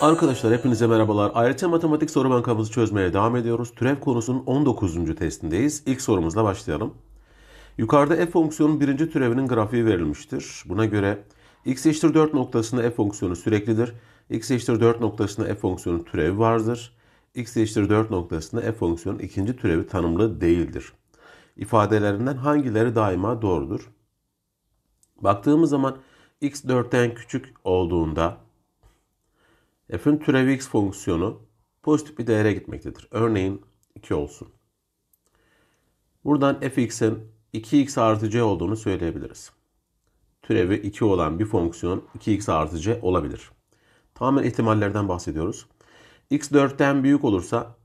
Arkadaşlar hepinize merhabalar. AYT Matematik Soru Bankamızı çözmeye devam ediyoruz. Türev konusunun 19. testindeyiz. İlk sorumuzla başlayalım. Yukarıda f fonksiyonun birinci türevinin grafiği verilmiştir. Buna göre x eşittir 4 noktasında f fonksiyonu süreklidir. x eşittir 4 noktasında f fonksiyonun türevi vardır. x eşittir 4 noktasında f fonksiyonun ikinci türevi tanımlı değildir. İfadelerinden hangileri daima doğrudur? Baktığımız zaman x 4'ten küçük olduğunda f'ün türevi x fonksiyonu pozitif bir değere gitmektedir. Örneğin 2 olsun. Buradan fx'in 2x artı c olduğunu söyleyebiliriz. Türevi 2 olan bir fonksiyon 2x artı c olabilir. Tamamen ihtimallerden bahsediyoruz. x 4'ten büyük olursa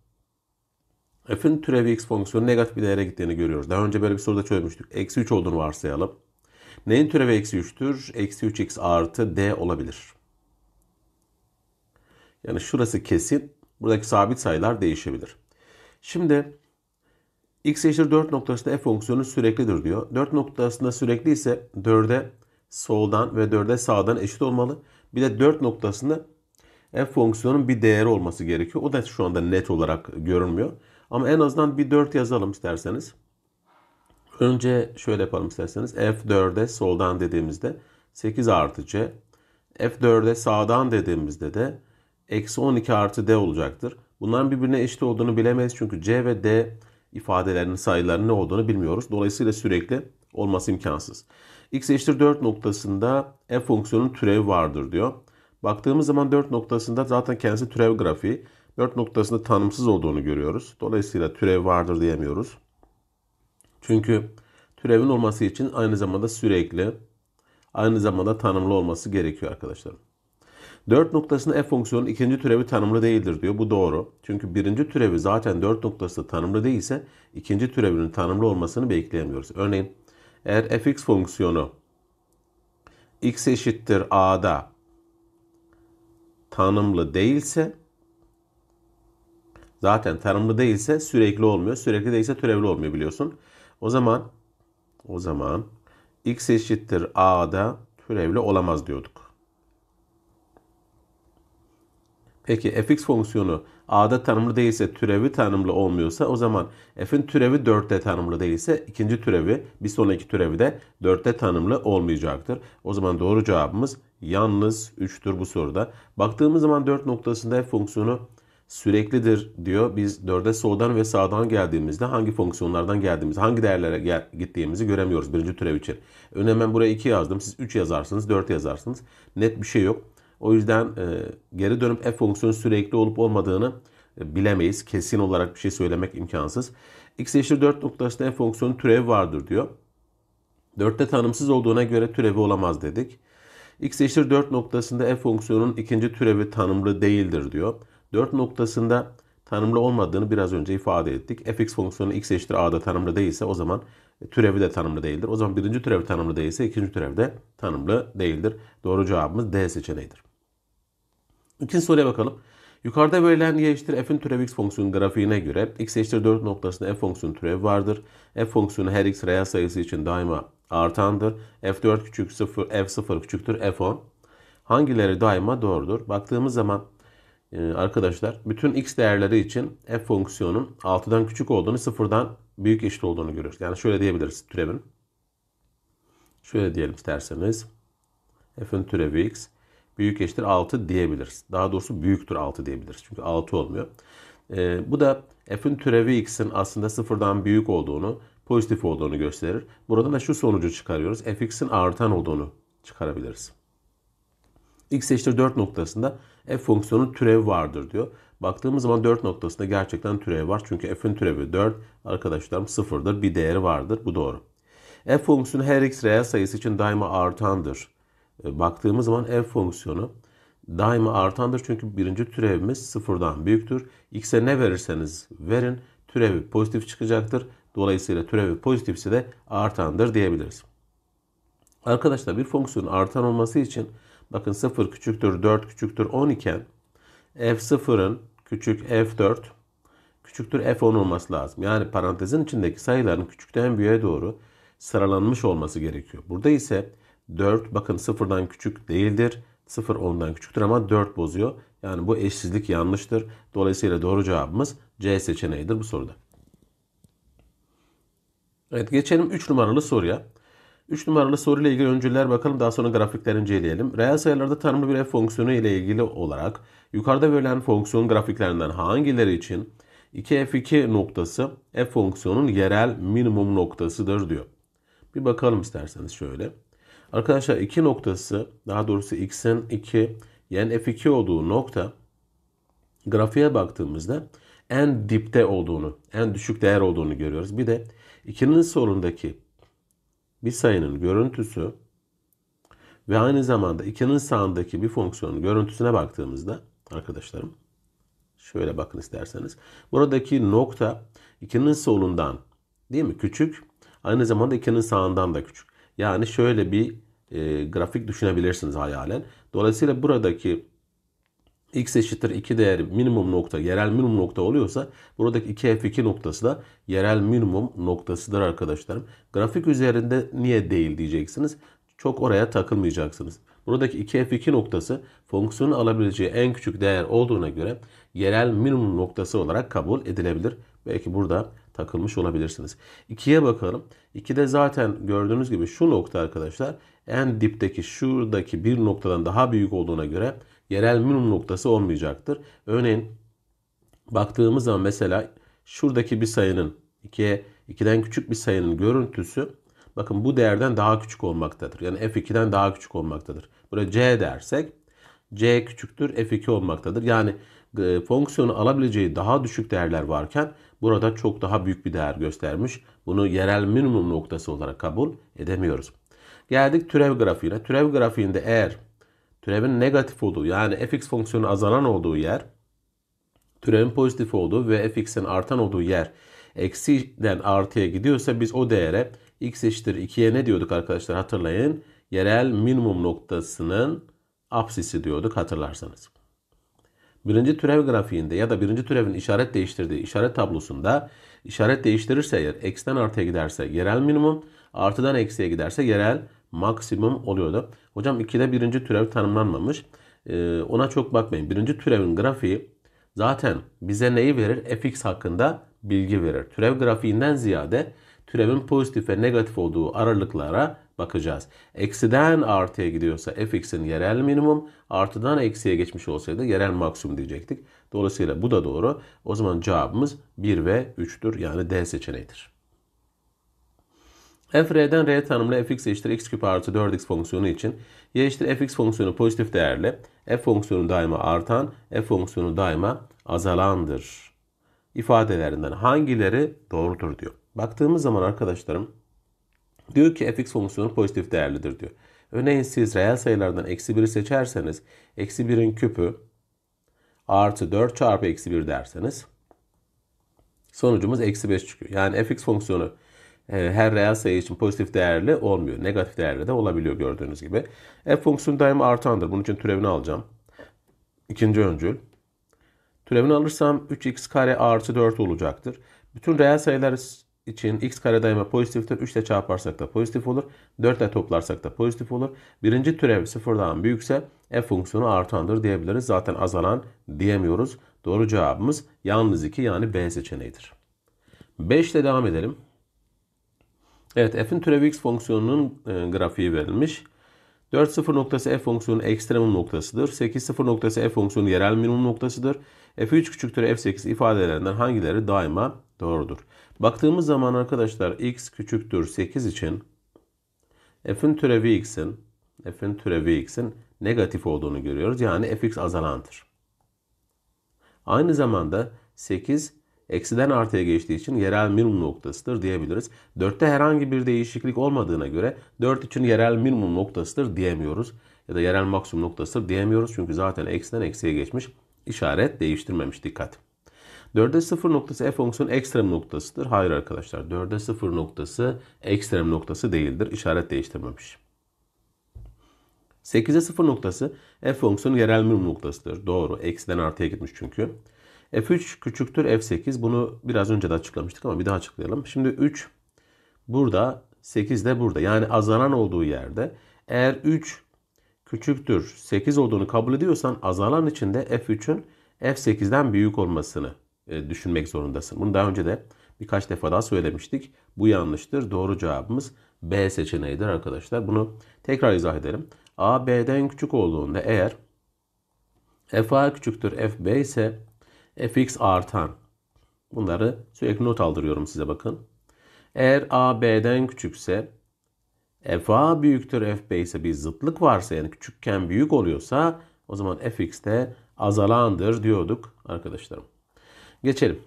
f'in türevi x fonksiyonu negatif bir değere gittiğini görüyoruz. Daha önce böyle bir soruda çözmüştük. Eksi 3 olduğunu varsayalım. Neyin türevi eksi 3'tür? Eksi 3x artı d olabilir. Yani şurası kesin. Buradaki sabit sayılar değişebilir. Şimdi x eşittir 4 noktasında f fonksiyonu süreklidir diyor. 4 noktasında sürekli ise 4'e soldan ve 4'e sağdan eşit olmalı. Bir de 4 noktasında f fonksiyonun bir değeri olması gerekiyor. O da şu anda net olarak görünmüyor. Ama en azından bir 4 yazalım isterseniz. Önce şöyle yapalım isterseniz. F4'e soldan dediğimizde 8 artı C. F4'e sağdan dediğimizde de eksi 12 artı d olacaktır. Bunların birbirine eşit olduğunu bilemeyiz çünkü c ve d ifadelerinin sayılarının ne olduğunu bilmiyoruz. Dolayısıyla sürekli olması imkansız. x eşittir 4 noktasında f fonksiyonun türevi vardır diyor. Baktığımız zaman 4 noktasında zaten kendisi türev grafiği. 4 noktasında tanımsız olduğunu görüyoruz. Dolayısıyla türev vardır diyemiyoruz. Çünkü türevin olması için aynı zamanda sürekli, aynı zamanda tanımlı olması gerekiyor arkadaşlarım. 4 noktasında f fonksiyonun ikinci türevi tanımlı değildir diyor. Bu doğru. Çünkü birinci türevi zaten 4 noktasında tanımlı değilse ikinci türevinin tanımlı olmasını bekleyemiyoruz. Örneğin eğer fx fonksiyonu x eşittir a'da tanımlı değilse zaten tanımlı değilse sürekli olmuyor. Sürekli değilse türevli olmuyor biliyorsun. O zaman o zaman x eşittir a'da türevli olamaz diyorduk. Peki fx fonksiyonu a'da tanımlı değilse türevi tanımlı olmuyorsa o zaman f'in türevi 4'te tanımlı değilse ikinci türevi bir sonraki türevi de 4'te tanımlı olmayacaktır. O zaman doğru cevabımız yalnız 3'tür bu soruda. Baktığımız zaman 4 noktasında f fonksiyonu süreklidir diyor. Biz 4'e soldan ve sağdan geldiğimizde hangi fonksiyonlardan geldiğimiz, hangi değerlere gel gittiğimizi göremiyoruz birinci türev için. önemli hemen buraya 2 yazdım. Siz 3 yazarsınız, 4 yazarsınız. Net bir şey yok. O yüzden e, geri dönüp f fonksiyonu sürekli olup olmadığını e, bilemeyiz. Kesin olarak bir şey söylemek imkansız. x eşittir 4 noktasında f fonksiyonu türevi vardır diyor. 4'te tanımsız olduğuna göre türevi olamaz dedik. x eşittir 4 noktasında f fonksiyonun ikinci türevi tanımlı değildir diyor. 4 noktasında tanımlı olmadığını biraz önce ifade ettik. fx fonksiyonu x eşittir a'da tanımlı değilse o zaman e, türevi de tanımlı değildir. O zaman birinci türev tanımlı değilse ikinci türev de tanımlı değildir. Doğru cevabımız D seçeneğidir. İkinci soruya bakalım. Yukarıda verilen y eşittir f'in türevi x fonksiyonu grafiğine göre x eşittir 4 noktasında f fonksiyonu türevi vardır. f fonksiyonu her x reel sayısı için daima artandır. f4 küçük 0, f0 küçüktür f10. Hangileri daima doğrudur? Baktığımız zaman e, arkadaşlar bütün x değerleri için f fonksiyonun 6'dan küçük olduğunu 0'dan büyük eşit olduğunu görüyoruz. Yani şöyle diyebiliriz türevin. Şöyle diyelim isterseniz. f'in türevi x büyük eşittir 6 diyebiliriz. Daha doğrusu büyüktür 6 diyebiliriz. Çünkü 6 olmuyor. E, bu da f'in türevi x'in aslında sıfırdan büyük olduğunu, pozitif olduğunu gösterir. Buradan da şu sonucu çıkarıyoruz. fx'in artan olduğunu çıkarabiliriz. x eşittir 4 noktasında f fonksiyonun türevi vardır diyor. Baktığımız zaman 4 noktasında gerçekten türevi var. Çünkü f'in türevi 4 arkadaşlarım 0'dır. Bir değeri vardır. Bu doğru. f fonksiyonu her x reel sayısı için daima artandır. E, baktığımız zaman f fonksiyonu daima artandır. Çünkü birinci türevimiz sıfırdan büyüktür. X'e ne verirseniz verin türevi pozitif çıkacaktır. Dolayısıyla türevi pozitifse de artandır diyebiliriz. Arkadaşlar bir fonksiyonun artan olması için bakın 0 küçüktür 4 küçüktür 10 iken f0'ın küçük f4 küçüktür f10 olması lazım. Yani parantezin içindeki sayıların küçükten büyüğe doğru sıralanmış olması gerekiyor. Burada ise 4 bakın sıfırdan küçük değildir. Sıfır ondan küçüktür ama 4 bozuyor. Yani bu eşsizlik yanlıştır. Dolayısıyla doğru cevabımız C seçeneğidir bu soruda. Evet geçelim 3 numaralı soruya. 3 numaralı soruyla ilgili öncüler bakalım daha sonra grafikler inceleyelim. Reel sayılarda tanımlı bir f fonksiyonu ile ilgili olarak yukarıda verilen fonksiyon grafiklerinden hangileri için 2f2 noktası f fonksiyonun yerel minimum noktasıdır diyor. Bir bakalım isterseniz şöyle. Arkadaşlar iki noktası daha doğrusu x'in 2 yani f2 olduğu nokta grafiğe baktığımızda en dipte olduğunu, en düşük değer olduğunu görüyoruz. Bir de ikinin solundaki bir sayının görüntüsü ve aynı zamanda ikinin sağındaki bir fonksiyonun görüntüsüne baktığımızda arkadaşlarım şöyle bakın isterseniz. Buradaki nokta ikinin solundan değil mi? Küçük. Aynı zamanda ikinin sağından da küçük. Yani şöyle bir e, grafik düşünebilirsiniz hayalen. Dolayısıyla buradaki x eşittir 2 değeri minimum nokta, yerel minimum nokta oluyorsa buradaki 2f2 noktası da yerel minimum noktasıdır arkadaşlarım. Grafik üzerinde niye değil diyeceksiniz. Çok oraya takılmayacaksınız. Buradaki 2f2 noktası fonksiyonun alabileceği en küçük değer olduğuna göre yerel minimum noktası olarak kabul edilebilir. Belki burada takılmış olabilirsiniz. 2'ye bakalım. 2'de zaten gördüğünüz gibi şu nokta arkadaşlar en dipteki şuradaki bir noktadan daha büyük olduğuna göre yerel minimum noktası olmayacaktır. Örneğin baktığımız zaman mesela şuradaki bir sayının 2'ye 2'den küçük bir sayının görüntüsü bakın bu değerden daha küçük olmaktadır. Yani f2'den daha küçük olmaktadır. Buraya c dersek c küçüktür f2 olmaktadır. Yani e, fonksiyonu alabileceği daha düşük değerler varken burada çok daha büyük bir değer göstermiş. Bunu yerel minimum noktası olarak kabul edemiyoruz. Geldik türev grafiğine. Türev grafiğinde eğer türevin negatif olduğu yani fx fonksiyonu azalan olduğu yer türevin pozitif olduğu ve fx'in artan olduğu yer eksiden artıya gidiyorsa biz o değere x eşittir 2'ye ne diyorduk arkadaşlar hatırlayın. Yerel minimum noktasının apsisi diyorduk hatırlarsanız birinci türev grafiğinde ya da birinci türevin işaret değiştirdiği işaret tablosunda işaret değiştirirse eğer eksten artıya giderse yerel minimum, artıdan eksiye giderse yerel maksimum oluyordu. Hocam 2'de birinci türev tanımlanmamış. Ee, ona çok bakmayın. Birinci türevin grafiği zaten bize neyi verir? fx hakkında bilgi verir. Türev grafiğinden ziyade türevin pozitif ve negatif olduğu aralıklara bakacağız. Eksiden artıya gidiyorsa fx'in yerel minimum, artıdan eksiye geçmiş olsaydı yerel maksimum diyecektik. Dolayısıyla bu da doğru. O zaman cevabımız 1 ve 3'tür. Yani D seçeneğidir. f r'den r tanımlı fx eşittir x küp artı 4x fonksiyonu için y eşittir fx fonksiyonu pozitif değerli, f fonksiyonu daima artan, f fonksiyonu daima azalandır. İfadelerinden hangileri doğrudur diyor. Baktığımız zaman arkadaşlarım diyor ki fx fonksiyonu pozitif değerlidir diyor. Örneğin siz reel sayılardan eksi 1'i seçerseniz eksi 1'in küpü artı 4 çarpı eksi 1 derseniz sonucumuz eksi 5 çıkıyor. Yani fx fonksiyonu e, her reel sayı için pozitif değerli olmuyor. Negatif değerli de olabiliyor gördüğünüz gibi. F fonksiyonu daima artandır. Bunun için türevini alacağım. İkinci öncül. Türevini alırsam 3x kare artı 4 olacaktır. Bütün reel sayılar için x kare daima pozitiftir. 3 ile çarparsak da pozitif olur. 4 ile toplarsak da pozitif olur. Birinci türev sıfırdan büyükse f e fonksiyonu artandır diyebiliriz. Zaten azalan diyemiyoruz. Doğru cevabımız yalnız 2 yani B seçeneğidir. 5 ile devam edelim. Evet f'in türevi x fonksiyonunun e, grafiği verilmiş. 4.0 noktası f fonksiyonun ekstremum noktasıdır. 8.0 noktası f fonksiyonun yerel minimum noktasıdır. f3 küçüktür f8 ifadelerinden hangileri daima doğrudur? Baktığımız zaman arkadaşlar x küçüktür 8 için f'in türevi x'in f'in türevi x'in negatif olduğunu görüyoruz. Yani fx azalandır. Aynı zamanda 8 eksiden artıya geçtiği için yerel minimum noktasıdır diyebiliriz. 4'te herhangi bir değişiklik olmadığına göre 4 için yerel minimum noktasıdır diyemiyoruz. Ya da yerel maksimum noktasıdır diyemiyoruz. Çünkü zaten eksiden eksiye geçmiş. işaret değiştirmemiş dikkat. 4'e 0 noktası f fonksiyon ekstrem noktasıdır. Hayır arkadaşlar 4'e 0 noktası ekstrem noktası değildir. İşaret değiştirmemiş. 8'e 0 noktası f fonksiyonu yerel minimum noktasıdır. Doğru. Eksiden artıya gitmiş çünkü. F3 küçüktür F8. Bunu biraz önce de açıklamıştık ama bir daha açıklayalım. Şimdi 3 burada 8 de burada. Yani azalan olduğu yerde eğer 3 küçüktür 8 olduğunu kabul ediyorsan azalan içinde F3'ün F8'den büyük olmasını e, düşünmek zorundasın. Bunu daha önce de birkaç defa daha söylemiştik. Bu yanlıştır. Doğru cevabımız B seçeneğidir arkadaşlar. Bunu tekrar izah edelim. A B'den küçük olduğunda eğer F A küçüktür F B ise fx artan. Bunları sürekli not aldırıyorum size bakın. Eğer a b'den küçükse f a büyüktür f b ise bir zıtlık varsa yani küçükken büyük oluyorsa o zaman fx de azalandır diyorduk arkadaşlarım. Geçelim.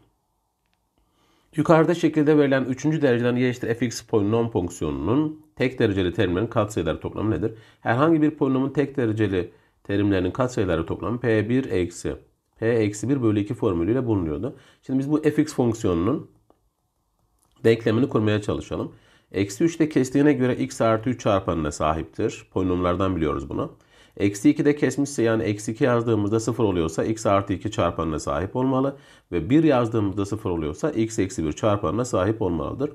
Yukarıda şekilde verilen 3. dereceden y eşittir fx polinom fonksiyonunun tek dereceli terimlerin katsayıları toplamı nedir? Herhangi bir polinomun tek dereceli terimlerinin katsayıları toplamı p1 eksi P eksi 1 bölü 2 formülüyle bulunuyordu. Şimdi biz bu fx fonksiyonunun denklemini kurmaya çalışalım. Eksi 3'te kestiğine göre x artı 3 çarpanına sahiptir. Polinomlardan biliyoruz bunu. Eksi 2 de kesmişse yani eksi 2 yazdığımızda 0 oluyorsa x artı 2 çarpanına sahip olmalı. Ve 1 yazdığımızda 0 oluyorsa x eksi 1 çarpanına sahip olmalıdır.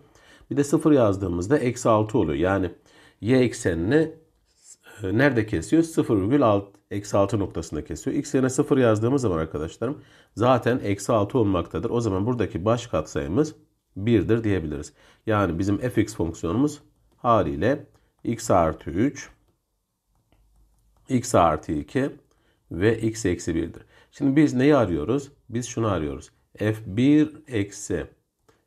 Bir de 0 yazdığımızda eksi 6 oluyor. Yani y eksenini e, nerede kesiyor? virgül 0,6 eksi 6 noktasında kesiyor. X yerine 0 yazdığımız zaman arkadaşlarım zaten eksi 6 olmaktadır. O zaman buradaki baş katsayımız 1'dir diyebiliriz. Yani bizim fx fonksiyonumuz haliyle x artı 3, x artı 2 ve x eksi 1'dir. Şimdi biz neyi arıyoruz? Biz şunu arıyoruz. f1 eksi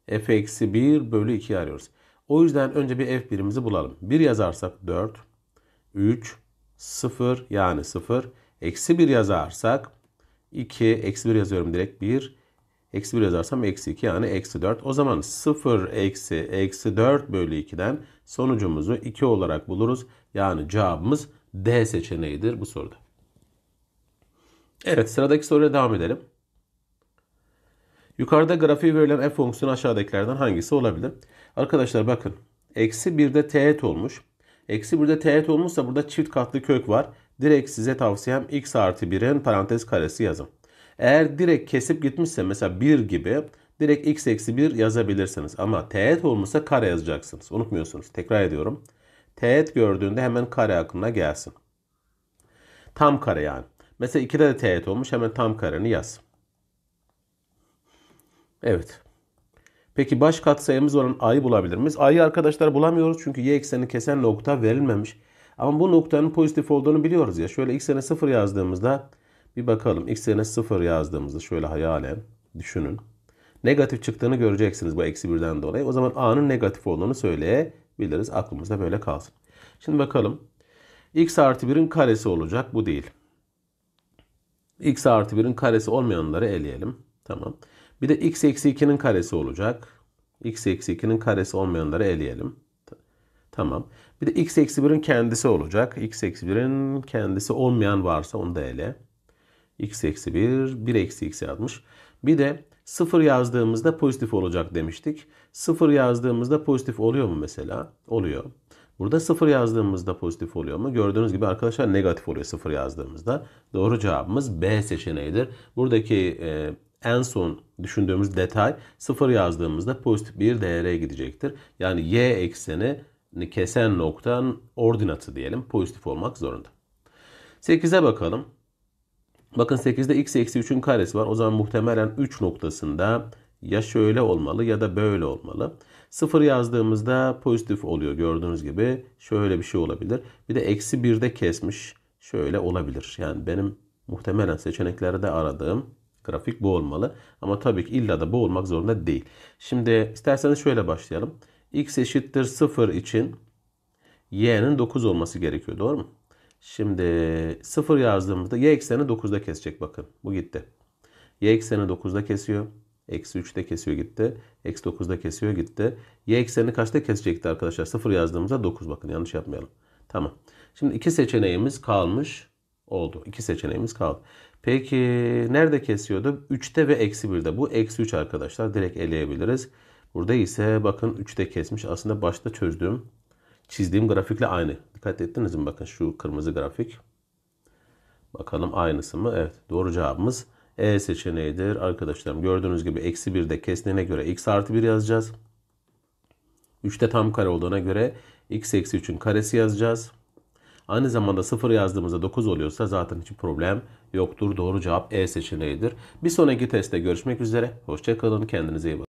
f eksi 1 bölü 2 arıyoruz. O yüzden önce bir f birimizi bulalım. 1 yazarsak 4, 3, 0 yani 0. Eksi 1 yazarsak 2 eksi 1 yazıyorum direkt 1. Eksi 1 yazarsam eksi 2 yani eksi 4. O zaman 0 eksi eksi 4 bölü 2'den sonucumuzu 2 olarak buluruz. Yani cevabımız D seçeneğidir bu soruda. Evet sıradaki soruya devam edelim. Yukarıda grafiği verilen f fonksiyonu aşağıdakilerden hangisi olabilir? Arkadaşlar bakın. Eksi 1'de teğet olmuş. Eksi burada teğet olmuşsa burada çift katlı kök var. Direkt size tavsiyem x artı 1'in parantez karesi yazın. Eğer direkt kesip gitmişse mesela 1 gibi direkt x eksi 1 yazabilirsiniz. Ama teğet olmuşsa kare yazacaksınız. Unutmuyorsunuz. Tekrar ediyorum. Teğet gördüğünde hemen kare aklına gelsin. Tam kare yani. Mesela 2'de de teğet olmuş. Hemen tam kareni yaz. Evet. Peki baş katsayımız olan a'yı bulabilir miyiz? A'yı arkadaşlar bulamıyoruz çünkü y ekseni kesen nokta verilmemiş. Ama bu noktanın pozitif olduğunu biliyoruz ya. Şöyle x'ene 0 yazdığımızda bir bakalım. X'ene 0 yazdığımızda şöyle hayalen düşünün. Negatif çıktığını göreceksiniz bu eksi birden dolayı. O zaman a'nın negatif olduğunu söyleyebiliriz. Aklımızda böyle kalsın. Şimdi bakalım. x artı 1'in karesi olacak. Bu değil. x artı 1'in karesi olmayanları eleyelim. Tamam. Bir de x eksi 2'nin karesi olacak. x eksi 2'nin karesi olmayanları eleyelim. Tamam. Bir de x eksi 1'in kendisi olacak. x eksi 1'in kendisi olmayan varsa onu da ele. x eksi 1, 1 eksi x yazmış. Bir de 0 yazdığımızda pozitif olacak demiştik. 0 yazdığımızda pozitif oluyor mu mesela? Oluyor. Burada 0 yazdığımızda pozitif oluyor mu? Gördüğünüz gibi arkadaşlar negatif oluyor 0 yazdığımızda. Doğru cevabımız B seçeneğidir. Buradaki e, en son düşündüğümüz detay sıfır yazdığımızda pozitif bir değere gidecektir. Yani y eksenini kesen noktanın ordinatı diyelim pozitif olmak zorunda. 8'e bakalım. Bakın 8'de x eksi 3'ün karesi var. O zaman muhtemelen 3 noktasında ya şöyle olmalı ya da böyle olmalı. Sıfır yazdığımızda pozitif oluyor gördüğünüz gibi. Şöyle bir şey olabilir. Bir de eksi 1'de kesmiş. Şöyle olabilir. Yani benim muhtemelen seçeneklerde aradığım Grafik bu olmalı. Ama tabii ki illa da bu olmak zorunda değil. Şimdi isterseniz şöyle başlayalım. X eşittir 0 için y'nin 9 olması gerekiyor. Doğru mu? Şimdi 0 yazdığımızda y ekseni 9'da kesecek bakın. Bu gitti. Y ekseni 9'da kesiyor. Eksi 3'te kesiyor gitti. Eksi 9'da kesiyor gitti. Y ekseni kaçta kesecekti arkadaşlar? 0 yazdığımızda 9 bakın yanlış yapmayalım. Tamam. Şimdi iki seçeneğimiz kalmış oldu. İki seçeneğimiz kaldı. Peki nerede kesiyordu? 3'te ve eksi 1'de. Bu eksi 3 arkadaşlar. Direkt eleyebiliriz. Burada ise bakın 3'te kesmiş. Aslında başta çözdüğüm, çizdiğim grafikle aynı. Dikkat ettiniz mi? Bakın şu kırmızı grafik. Bakalım aynısı mı? Evet doğru cevabımız E seçeneğidir. Arkadaşlarım gördüğünüz gibi eksi 1'de kestiğine göre x artı 1 yazacağız. 3'te tam kare olduğuna göre x eksi 3'ün karesi yazacağız. Aynı zamanda 0 yazdığımızda 9 oluyorsa zaten hiç problem yoktur. Doğru cevap E seçeneğidir. Bir sonraki testte görüşmek üzere. Hoşçakalın. Kendinize iyi bakın.